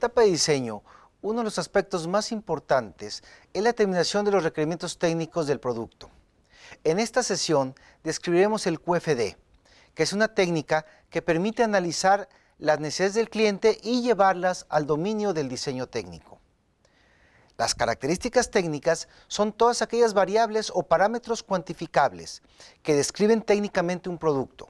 etapa de diseño, uno de los aspectos más importantes es la determinación de los requerimientos técnicos del producto. En esta sesión describiremos el QFD, que es una técnica que permite analizar las necesidades del cliente y llevarlas al dominio del diseño técnico. Las características técnicas son todas aquellas variables o parámetros cuantificables que describen técnicamente un producto.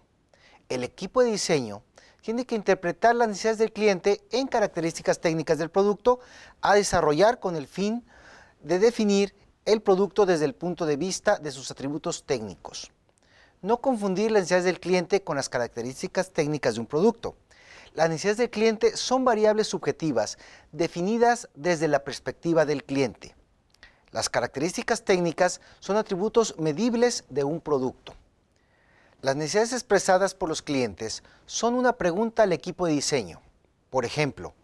El equipo de diseño tiene que interpretar las necesidades del cliente en características técnicas del producto a desarrollar con el fin de definir el producto desde el punto de vista de sus atributos técnicos. No confundir las necesidades del cliente con las características técnicas de un producto. Las necesidades del cliente son variables subjetivas definidas desde la perspectiva del cliente. Las características técnicas son atributos medibles de un producto. Las necesidades expresadas por los clientes son una pregunta al equipo de diseño. Por ejemplo,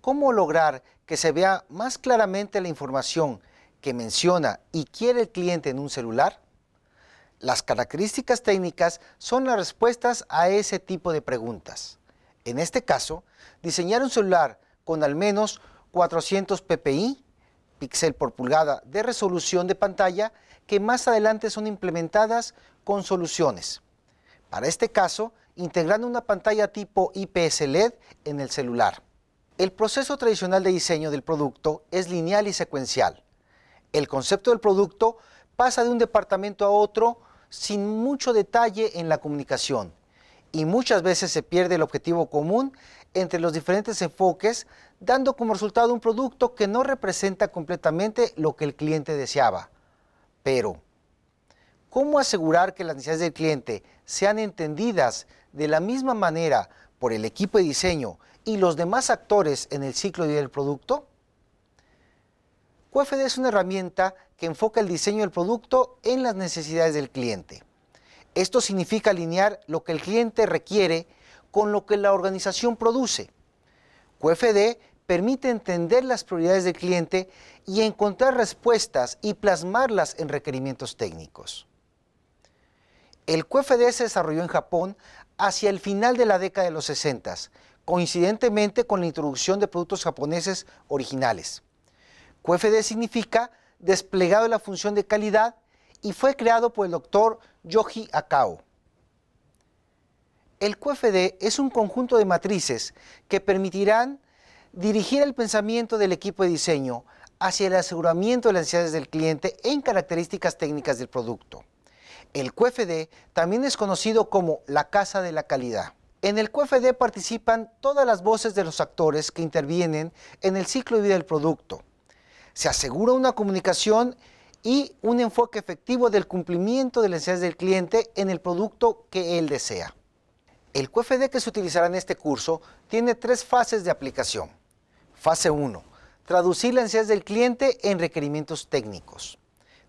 ¿cómo lograr que se vea más claramente la información que menciona y quiere el cliente en un celular? Las características técnicas son las respuestas a ese tipo de preguntas. En este caso, diseñar un celular con al menos 400 ppi píxel por pulgada de resolución de pantalla que más adelante son implementadas con soluciones. Para este caso, integrando una pantalla tipo IPS LED en el celular. El proceso tradicional de diseño del producto es lineal y secuencial. El concepto del producto pasa de un departamento a otro sin mucho detalle en la comunicación y muchas veces se pierde el objetivo común entre los diferentes enfoques, dando como resultado un producto que no representa completamente lo que el cliente deseaba. Pero, ¿cómo asegurar que las necesidades del cliente sean entendidas de la misma manera por el equipo de diseño y los demás actores en el ciclo del producto? QFD es una herramienta que enfoca el diseño del producto en las necesidades del cliente. Esto significa alinear lo que el cliente requiere con lo que la organización produce. QFD permite entender las prioridades del cliente y encontrar respuestas y plasmarlas en requerimientos técnicos. El QFD se desarrolló en Japón hacia el final de la década de los 60, coincidentemente con la introducción de productos japoneses originales. QFD significa desplegado de la función de calidad y fue creado por el doctor Yoji Akao. El QFD es un conjunto de matrices que permitirán dirigir el pensamiento del equipo de diseño hacia el aseguramiento de las necesidades del cliente en características técnicas del producto. El QFD también es conocido como la casa de la calidad. En el QFD participan todas las voces de los actores que intervienen en el ciclo de vida del producto. Se asegura una comunicación y un enfoque efectivo del cumplimiento de las necesidades del cliente en el producto que él desea. El QFD que se utilizará en este curso tiene tres fases de aplicación. Fase 1. Traducir la necesidades del cliente en requerimientos técnicos.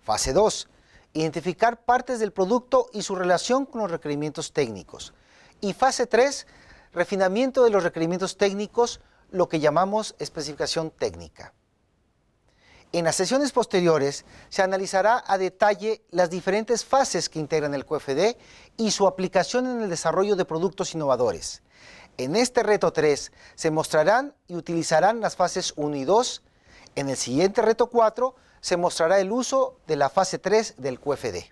Fase 2. Identificar partes del producto y su relación con los requerimientos técnicos. Y fase 3. Refinamiento de los requerimientos técnicos, lo que llamamos especificación técnica. En las sesiones posteriores se analizará a detalle las diferentes fases que integran el QFD y su aplicación en el desarrollo de productos innovadores. En este reto 3 se mostrarán y utilizarán las fases 1 y 2. En el siguiente reto 4 se mostrará el uso de la fase 3 del QFD.